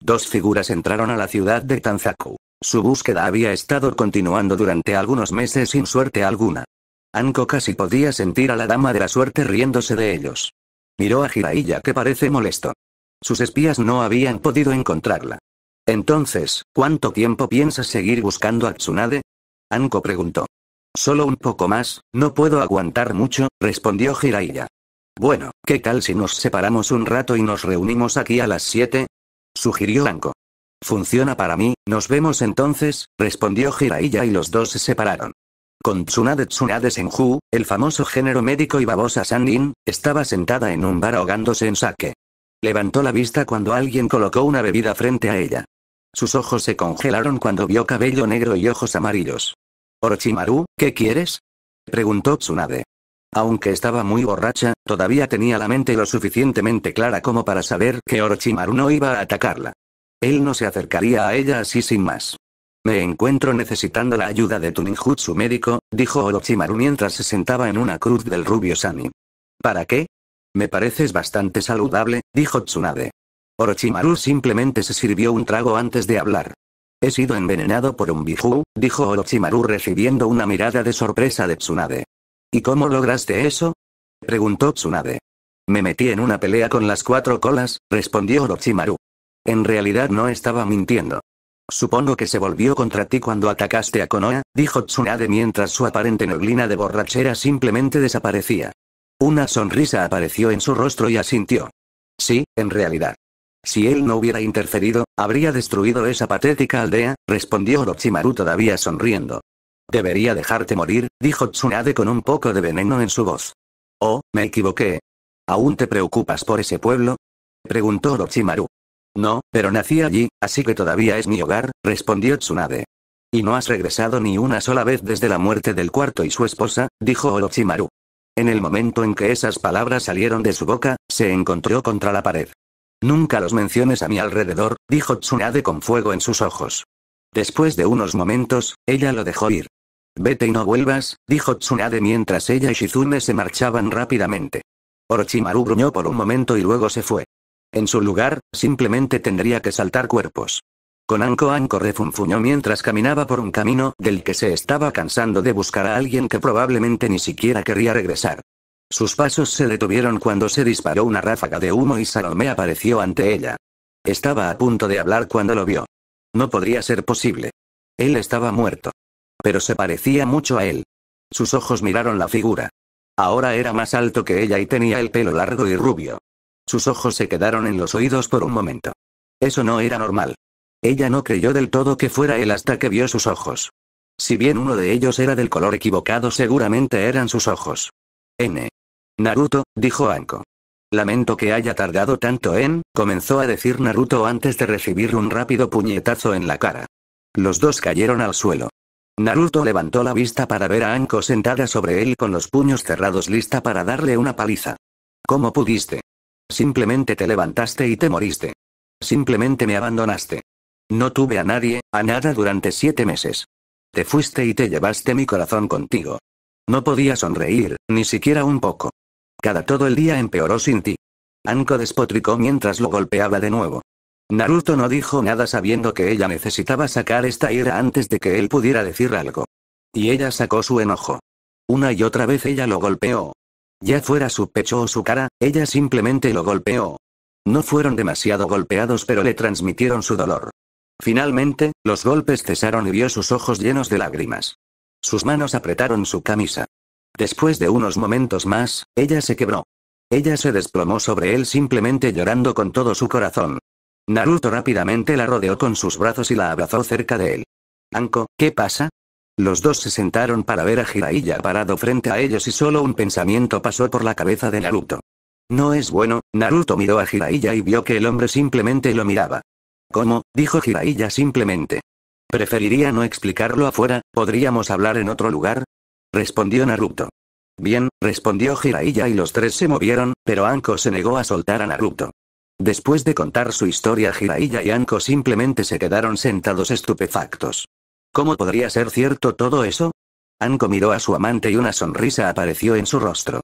Dos figuras entraron a la ciudad de Tanzaku. Su búsqueda había estado continuando durante algunos meses sin suerte alguna. Anko casi podía sentir a la dama de la suerte riéndose de ellos. Miró a Jiraiya que parece molesto. Sus espías no habían podido encontrarla. Entonces, ¿cuánto tiempo piensas seguir buscando a Tsunade? Anko preguntó. Solo un poco más, no puedo aguantar mucho, respondió Jiraiya. Bueno, ¿qué tal si nos separamos un rato y nos reunimos aquí a las 7? sugirió Anko. Funciona para mí, nos vemos entonces, respondió Jiraiya y los dos se separaron con Tsunade Tsunade Senju, el famoso género médico y babosa Sandin, estaba sentada en un bar ahogándose en saque. Levantó la vista cuando alguien colocó una bebida frente a ella. Sus ojos se congelaron cuando vio cabello negro y ojos amarillos. Orochimaru, ¿qué quieres? preguntó Tsunade. Aunque estaba muy borracha, todavía tenía la mente lo suficientemente clara como para saber que Orochimaru no iba a atacarla. Él no se acercaría a ella así sin más. Me encuentro necesitando la ayuda de tu ninjutsu médico, dijo Orochimaru mientras se sentaba en una cruz del rubio Sani. ¿Para qué? Me pareces bastante saludable, dijo Tsunade. Orochimaru simplemente se sirvió un trago antes de hablar. He sido envenenado por un biju, dijo Orochimaru recibiendo una mirada de sorpresa de Tsunade. ¿Y cómo lograste eso? preguntó Tsunade. Me metí en una pelea con las cuatro colas, respondió Orochimaru. En realidad no estaba mintiendo. Supongo que se volvió contra ti cuando atacaste a Konoha, dijo Tsunade mientras su aparente neblina de borrachera simplemente desaparecía. Una sonrisa apareció en su rostro y asintió. Sí, en realidad. Si él no hubiera interferido, habría destruido esa patética aldea, respondió Orochimaru todavía sonriendo. Debería dejarte morir, dijo Tsunade con un poco de veneno en su voz. Oh, me equivoqué. ¿Aún te preocupas por ese pueblo? Preguntó Orochimaru. No, pero nací allí, así que todavía es mi hogar, respondió Tsunade. Y no has regresado ni una sola vez desde la muerte del cuarto y su esposa, dijo Orochimaru. En el momento en que esas palabras salieron de su boca, se encontró contra la pared. Nunca los menciones a mi alrededor, dijo Tsunade con fuego en sus ojos. Después de unos momentos, ella lo dejó ir. Vete y no vuelvas, dijo Tsunade mientras ella y Shizune se marchaban rápidamente. Orochimaru gruñó por un momento y luego se fue. En su lugar, simplemente tendría que saltar cuerpos. Con Anko Anko refunfuñó mientras caminaba por un camino del que se estaba cansando de buscar a alguien que probablemente ni siquiera querría regresar. Sus pasos se detuvieron cuando se disparó una ráfaga de humo y Salomé apareció ante ella. Estaba a punto de hablar cuando lo vio. No podría ser posible. Él estaba muerto. Pero se parecía mucho a él. Sus ojos miraron la figura. Ahora era más alto que ella y tenía el pelo largo y rubio. Sus ojos se quedaron en los oídos por un momento. Eso no era normal. Ella no creyó del todo que fuera él hasta que vio sus ojos. Si bien uno de ellos era del color equivocado, seguramente eran sus ojos. N. Naruto, dijo Anko. Lamento que haya tardado tanto en, comenzó a decir Naruto antes de recibir un rápido puñetazo en la cara. Los dos cayeron al suelo. Naruto levantó la vista para ver a Anko sentada sobre él con los puños cerrados lista para darle una paliza. ¿Cómo pudiste? Simplemente te levantaste y te moriste. Simplemente me abandonaste. No tuve a nadie, a nada durante siete meses. Te fuiste y te llevaste mi corazón contigo. No podía sonreír, ni siquiera un poco. Cada todo el día empeoró sin ti. Anko despotricó mientras lo golpeaba de nuevo. Naruto no dijo nada sabiendo que ella necesitaba sacar esta ira antes de que él pudiera decir algo. Y ella sacó su enojo. Una y otra vez ella lo golpeó, ya fuera su pecho o su cara, ella simplemente lo golpeó. No fueron demasiado golpeados pero le transmitieron su dolor. Finalmente, los golpes cesaron y vio sus ojos llenos de lágrimas. Sus manos apretaron su camisa. Después de unos momentos más, ella se quebró. Ella se desplomó sobre él simplemente llorando con todo su corazón. Naruto rápidamente la rodeó con sus brazos y la abrazó cerca de él. Anko, ¿qué pasa? Los dos se sentaron para ver a Jiraiya parado frente a ellos y solo un pensamiento pasó por la cabeza de Naruto. No es bueno, Naruto miró a Jiraiya y vio que el hombre simplemente lo miraba. ¿Cómo? dijo Jiraiya simplemente. Preferiría no explicarlo afuera, podríamos hablar en otro lugar. Respondió Naruto. Bien, respondió Jiraiya y los tres se movieron, pero Anko se negó a soltar a Naruto. Después de contar su historia Jiraiya y Anko simplemente se quedaron sentados estupefactos. ¿Cómo podría ser cierto todo eso? Anko miró a su amante y una sonrisa apareció en su rostro.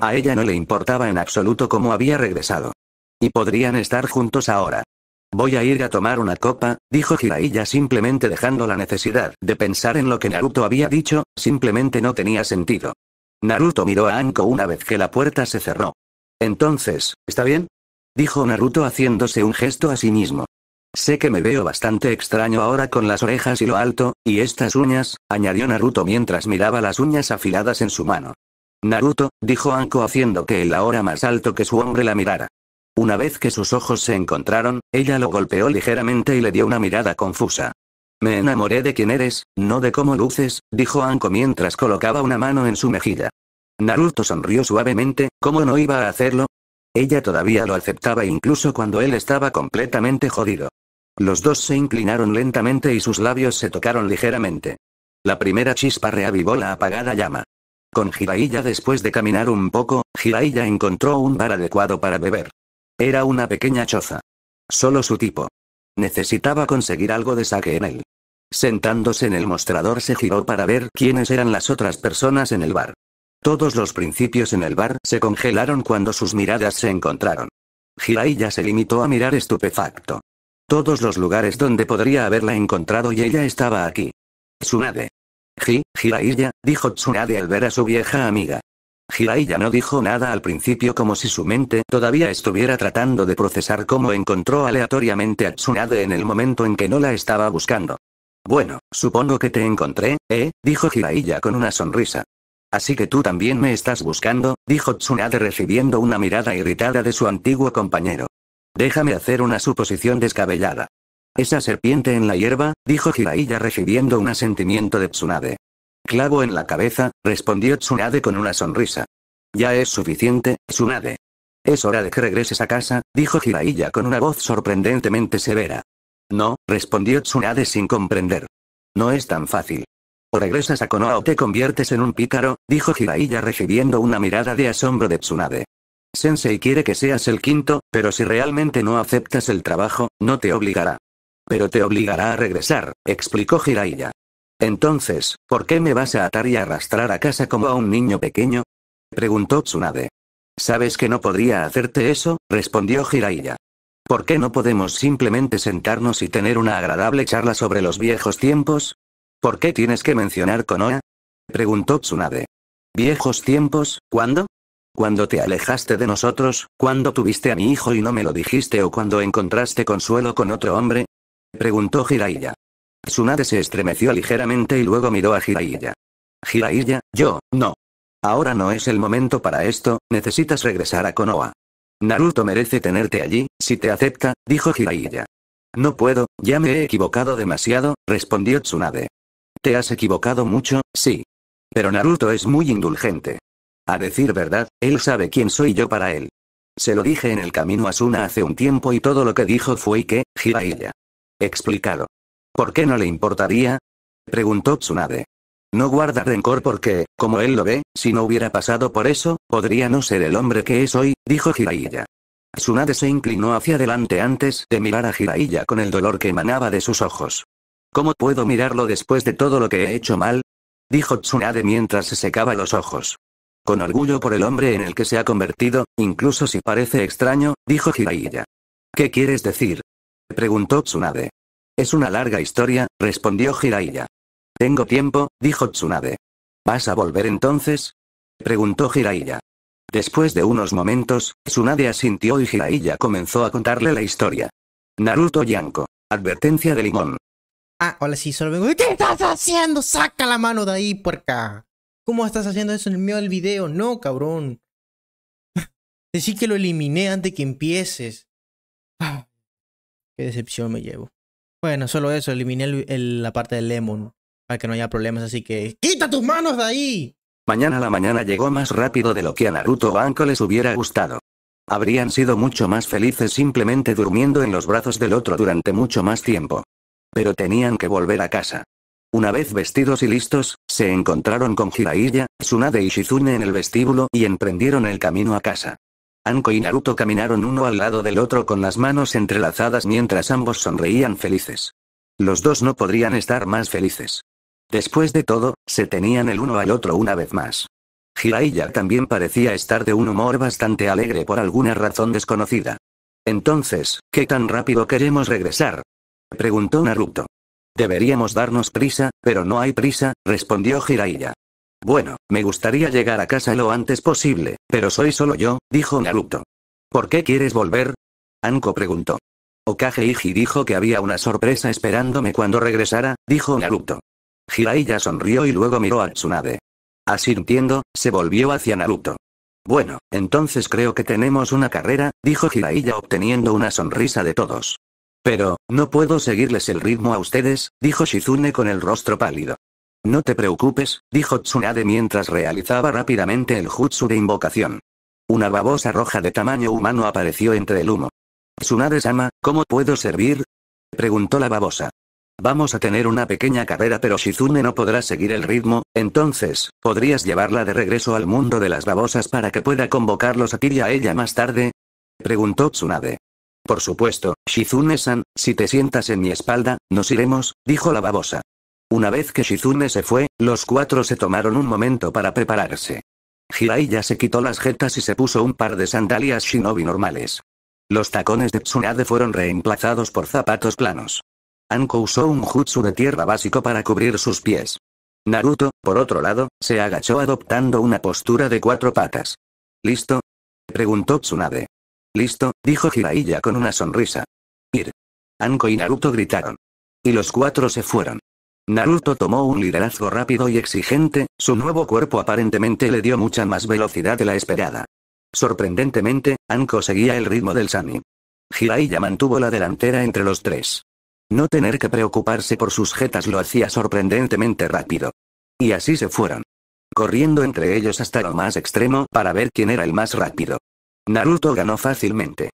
A ella no le importaba en absoluto cómo había regresado. Y podrían estar juntos ahora. Voy a ir a tomar una copa, dijo Jiraiya simplemente dejando la necesidad de pensar en lo que Naruto había dicho, simplemente no tenía sentido. Naruto miró a Anko una vez que la puerta se cerró. Entonces, ¿está bien? Dijo Naruto haciéndose un gesto a sí mismo. Sé que me veo bastante extraño ahora con las orejas y lo alto, y estas uñas, añadió Naruto mientras miraba las uñas afiladas en su mano. Naruto, dijo Anko haciendo que el ahora más alto que su hombre la mirara. Una vez que sus ojos se encontraron, ella lo golpeó ligeramente y le dio una mirada confusa. Me enamoré de quién eres, no de cómo luces, dijo Anko mientras colocaba una mano en su mejilla. Naruto sonrió suavemente, ¿cómo no iba a hacerlo? Ella todavía lo aceptaba incluso cuando él estaba completamente jodido. Los dos se inclinaron lentamente y sus labios se tocaron ligeramente. La primera chispa reavivó la apagada llama. Con Jiraiya después de caminar un poco, Jiraiya encontró un bar adecuado para beber. Era una pequeña choza. Solo su tipo. Necesitaba conseguir algo de saque en él. Sentándose en el mostrador se giró para ver quiénes eran las otras personas en el bar. Todos los principios en el bar se congelaron cuando sus miradas se encontraron. Jiraiya se limitó a mirar estupefacto todos los lugares donde podría haberla encontrado y ella estaba aquí. Tsunade. Ji, Jiraiya, dijo Tsunade al ver a su vieja amiga. Jiraiya no dijo nada al principio como si su mente todavía estuviera tratando de procesar cómo encontró aleatoriamente a Tsunade en el momento en que no la estaba buscando. Bueno, supongo que te encontré, ¿eh? dijo Jiraiya con una sonrisa. Así que tú también me estás buscando, dijo Tsunade recibiendo una mirada irritada de su antiguo compañero. Déjame hacer una suposición descabellada. Esa serpiente en la hierba, dijo Jiraiya recibiendo un asentimiento de Tsunade. Clavo en la cabeza, respondió Tsunade con una sonrisa. Ya es suficiente, Tsunade. Es hora de que regreses a casa, dijo Jiraiya con una voz sorprendentemente severa. No, respondió Tsunade sin comprender. No es tan fácil. O regresas a Konoha o te conviertes en un pícaro, dijo Jiraiya recibiendo una mirada de asombro de Tsunade. Sensei quiere que seas el quinto, pero si realmente no aceptas el trabajo, no te obligará. Pero te obligará a regresar, explicó Jiraiya. Entonces, ¿por qué me vas a atar y arrastrar a casa como a un niño pequeño? preguntó Tsunade. Sabes que no podría hacerte eso, respondió Jiraiya. ¿Por qué no podemos simplemente sentarnos y tener una agradable charla sobre los viejos tiempos? ¿Por qué tienes que mencionar Konoha? preguntó Tsunade. ¿Viejos tiempos, cuándo? Cuando te alejaste de nosotros, cuando tuviste a mi hijo y no me lo dijiste o cuando encontraste consuelo con otro hombre? Preguntó Jiraiya. Tsunade se estremeció ligeramente y luego miró a Jiraiya. Jiraiya, yo, no. Ahora no es el momento para esto, necesitas regresar a Konoha. Naruto merece tenerte allí, si te acepta, dijo Jiraiya. No puedo, ya me he equivocado demasiado, respondió Tsunade. Te has equivocado mucho, sí. Pero Naruto es muy indulgente. A decir verdad, él sabe quién soy yo para él. Se lo dije en el camino a Suna hace un tiempo y todo lo que dijo fue que, Jiraiya. Explicado. ¿Por qué no le importaría? Preguntó Tsunade. No guarda rencor porque, como él lo ve, si no hubiera pasado por eso, podría no ser el hombre que es hoy, dijo Jiraiya. Tsunade se inclinó hacia adelante antes de mirar a Jiraiya con el dolor que emanaba de sus ojos. ¿Cómo puedo mirarlo después de todo lo que he hecho mal? Dijo Tsunade mientras se secaba los ojos. Con orgullo por el hombre en el que se ha convertido, incluso si parece extraño, dijo Jiraiya. ¿Qué quieres decir? preguntó Tsunade. Es una larga historia, respondió Jiraiya. Tengo tiempo, dijo Tsunade. ¿Vas a volver entonces? preguntó Jiraiya. Después de unos momentos, Tsunade asintió y Jiraiya comenzó a contarle la historia. Naruto Yanko. Advertencia de limón. Ah, hola, sí, solo vengo. ¿Qué estás haciendo? Saca la mano de ahí, porca! ¿Cómo estás haciendo eso en el medio del video? No, cabrón. Decí que lo eliminé antes que empieces. Ah. qué decepción me llevo. Bueno, solo eso, eliminé la parte del Lemon. Para que no haya problemas, así que. ¡Quita tus manos de ahí! Mañana la mañana llegó más rápido de lo que a Naruto Banco les hubiera gustado. Habrían sido mucho más felices simplemente durmiendo en los brazos del otro durante mucho más tiempo. Pero tenían que volver a casa. Una vez vestidos y listos, se encontraron con Jiraiya, Tsunade y Shizune en el vestíbulo y emprendieron el camino a casa. Anko y Naruto caminaron uno al lado del otro con las manos entrelazadas mientras ambos sonreían felices. Los dos no podrían estar más felices. Después de todo, se tenían el uno al otro una vez más. Jiraiya también parecía estar de un humor bastante alegre por alguna razón desconocida. Entonces, ¿qué tan rápido queremos regresar? preguntó Naruto. Deberíamos darnos prisa, pero no hay prisa, respondió Jiraiya. Bueno, me gustaría llegar a casa lo antes posible, pero soy solo yo, dijo Naruto. ¿Por qué quieres volver? Anko preguntó. Okage Iji dijo que había una sorpresa esperándome cuando regresara, dijo Naruto. Jiraiya sonrió y luego miró a Tsunade. Asintiendo, se volvió hacia Naruto. Bueno, entonces creo que tenemos una carrera, dijo Jiraiya obteniendo una sonrisa de todos. Pero, no puedo seguirles el ritmo a ustedes, dijo Shizune con el rostro pálido. No te preocupes, dijo Tsunade mientras realizaba rápidamente el jutsu de invocación. Una babosa roja de tamaño humano apareció entre el humo. Tsunade-sama, ¿cómo puedo servir? preguntó la babosa. Vamos a tener una pequeña carrera pero Shizune no podrá seguir el ritmo, entonces, ¿podrías llevarla de regreso al mundo de las babosas para que pueda convocarlos a ti y a ella más tarde? preguntó Tsunade. Por supuesto, Shizune-san, si te sientas en mi espalda, nos iremos, dijo la babosa. Una vez que Shizune se fue, los cuatro se tomaron un momento para prepararse. Hirai ya se quitó las jetas y se puso un par de sandalias shinobi normales. Los tacones de Tsunade fueron reemplazados por zapatos planos. Anko usó un jutsu de tierra básico para cubrir sus pies. Naruto, por otro lado, se agachó adoptando una postura de cuatro patas. ¿Listo? Preguntó Tsunade. Listo, dijo Jiraiya con una sonrisa. Ir. Anko y Naruto gritaron. Y los cuatro se fueron. Naruto tomó un liderazgo rápido y exigente, su nuevo cuerpo aparentemente le dio mucha más velocidad de la esperada. Sorprendentemente, Anko seguía el ritmo del Sami. Jiraiya mantuvo la delantera entre los tres. No tener que preocuparse por sus jetas lo hacía sorprendentemente rápido. Y así se fueron. Corriendo entre ellos hasta lo más extremo para ver quién era el más rápido. Naruto ganó fácilmente.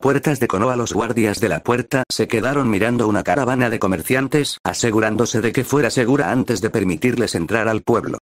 Puertas de Konoha Los guardias de la puerta se quedaron mirando una caravana de comerciantes, asegurándose de que fuera segura antes de permitirles entrar al pueblo.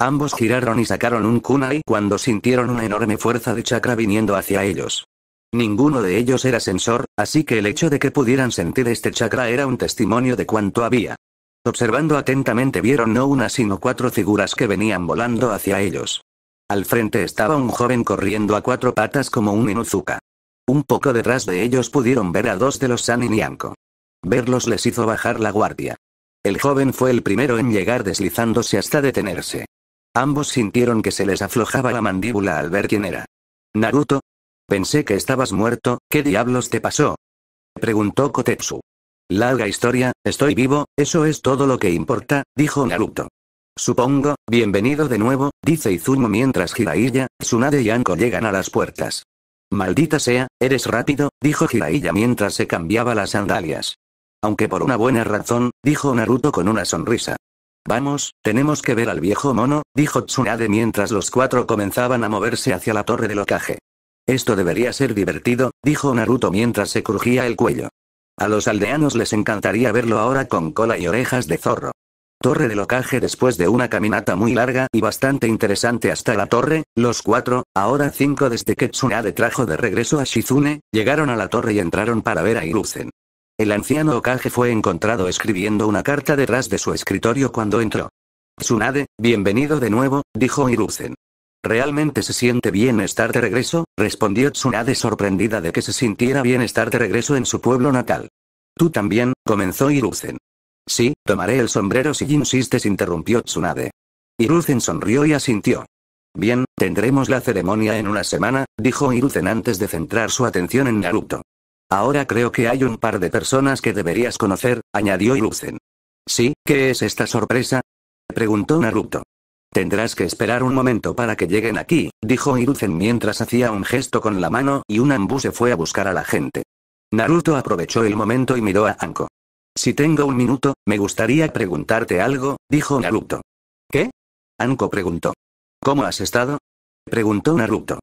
Ambos giraron y sacaron un kunai cuando sintieron una enorme fuerza de chakra viniendo hacia ellos. Ninguno de ellos era sensor, así que el hecho de que pudieran sentir este chakra era un testimonio de cuánto había. Observando atentamente vieron no una sino cuatro figuras que venían volando hacia ellos. Al frente estaba un joven corriendo a cuatro patas como un Inuzuka. Un poco detrás de ellos pudieron ver a dos de los Saninianko. Verlos les hizo bajar la guardia. El joven fue el primero en llegar deslizándose hasta detenerse. Ambos sintieron que se les aflojaba la mandíbula al ver quién era. Naruto. Pensé que estabas muerto, ¿qué diablos te pasó? Preguntó Kotetsu. Larga historia, estoy vivo, eso es todo lo que importa, dijo Naruto. Supongo, bienvenido de nuevo, dice Izumo mientras Hiraiya, Tsunade y Anko llegan a las puertas. Maldita sea, eres rápido, dijo Hiraiya mientras se cambiaba las sandalias. Aunque por una buena razón, dijo Naruto con una sonrisa. Vamos, tenemos que ver al viejo mono, dijo Tsunade mientras los cuatro comenzaban a moverse hacia la torre del ocaje. Esto debería ser divertido, dijo Naruto mientras se crujía el cuello. A los aldeanos les encantaría verlo ahora con cola y orejas de zorro. Torre del Okage Después de una caminata muy larga y bastante interesante hasta la torre, los cuatro, ahora cinco desde que Tsunade trajo de regreso a Shizune, llegaron a la torre y entraron para ver a irusen El anciano Okage fue encontrado escribiendo una carta detrás de su escritorio cuando entró. Tsunade, bienvenido de nuevo, dijo irusen ¿Realmente se siente bien estar de regreso? respondió Tsunade sorprendida de que se sintiera bien estar de regreso en su pueblo natal. Tú también, comenzó Iruzen. Sí, tomaré el sombrero si insistes interrumpió Tsunade. Hiruzen sonrió y asintió. Bien, tendremos la ceremonia en una semana, dijo Hiruzen antes de centrar su atención en Naruto. Ahora creo que hay un par de personas que deberías conocer, añadió Hiruzen. Sí, ¿qué es esta sorpresa? preguntó Naruto. Tendrás que esperar un momento para que lleguen aquí, dijo Hiruzen mientras hacía un gesto con la mano y un ambú se fue a buscar a la gente. Naruto aprovechó el momento y miró a Anko. Si tengo un minuto, me gustaría preguntarte algo, dijo Naruto. ¿Qué? Anko preguntó. ¿Cómo has estado? preguntó Naruto.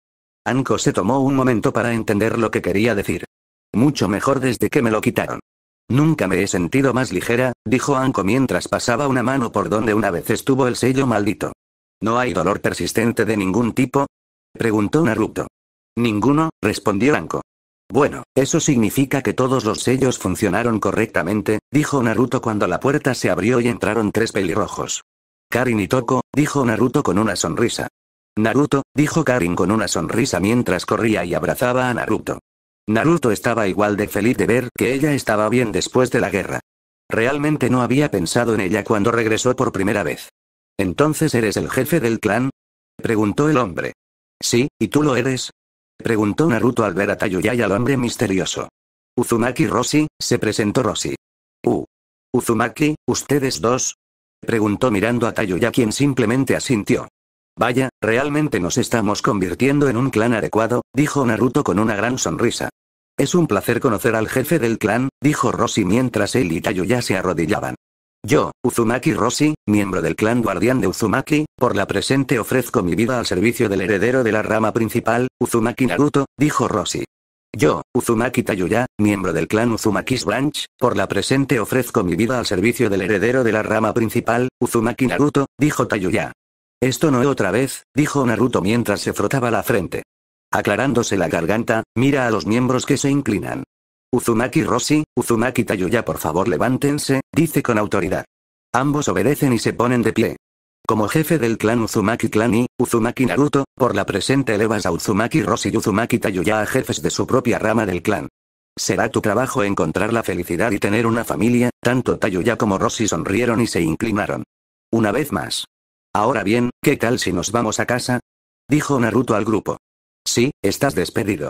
Anko se tomó un momento para entender lo que quería decir. Mucho mejor desde que me lo quitaron. Nunca me he sentido más ligera, dijo Anko mientras pasaba una mano por donde una vez estuvo el sello maldito. ¿No hay dolor persistente de ningún tipo? preguntó Naruto. Ninguno, respondió Anko. Bueno, eso significa que todos los sellos funcionaron correctamente, dijo Naruto cuando la puerta se abrió y entraron tres pelirrojos. Karin y Toko, dijo Naruto con una sonrisa. Naruto, dijo Karin con una sonrisa mientras corría y abrazaba a Naruto. Naruto estaba igual de feliz de ver que ella estaba bien después de la guerra. Realmente no había pensado en ella cuando regresó por primera vez. ¿Entonces eres el jefe del clan? Preguntó el hombre. Sí, y tú lo eres, Preguntó Naruto al ver a Tayuya y al hombre misterioso. Uzumaki Rossi, se presentó Roshi. Uh. Uzumaki, ¿ustedes dos? Preguntó mirando a Tayuya quien simplemente asintió. Vaya, realmente nos estamos convirtiendo en un clan adecuado, dijo Naruto con una gran sonrisa. Es un placer conocer al jefe del clan, dijo Rossi mientras él y Tayuya se arrodillaban. Yo, Uzumaki Roshi, miembro del clan guardián de Uzumaki, por la presente ofrezco mi vida al servicio del heredero de la rama principal, Uzumaki Naruto, dijo Roshi. Yo, Uzumaki Tayuya, miembro del clan Uzumaki's Branch, por la presente ofrezco mi vida al servicio del heredero de la rama principal, Uzumaki Naruto, dijo Tayuya. Esto no otra vez, dijo Naruto mientras se frotaba la frente. Aclarándose la garganta, mira a los miembros que se inclinan. Uzumaki Rossi, Uzumaki Tayuya por favor levántense, dice con autoridad. Ambos obedecen y se ponen de pie. Como jefe del clan Uzumaki Clan y Uzumaki Naruto, por la presente elevas a Uzumaki Rossi y Uzumaki Tayuya a jefes de su propia rama del clan. Será tu trabajo encontrar la felicidad y tener una familia, tanto Tayuya como Roshi sonrieron y se inclinaron. Una vez más. Ahora bien, ¿qué tal si nos vamos a casa? Dijo Naruto al grupo. Sí, estás despedido.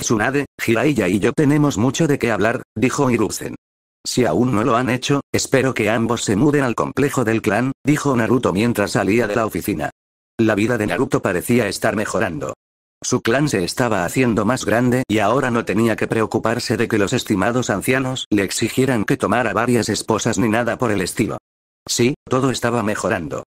Tsunade, Hiraiya y yo tenemos mucho de qué hablar, dijo Hiruzen. Si aún no lo han hecho, espero que ambos se muden al complejo del clan, dijo Naruto mientras salía de la oficina. La vida de Naruto parecía estar mejorando. Su clan se estaba haciendo más grande y ahora no tenía que preocuparse de que los estimados ancianos le exigieran que tomara varias esposas ni nada por el estilo. Sí, todo estaba mejorando.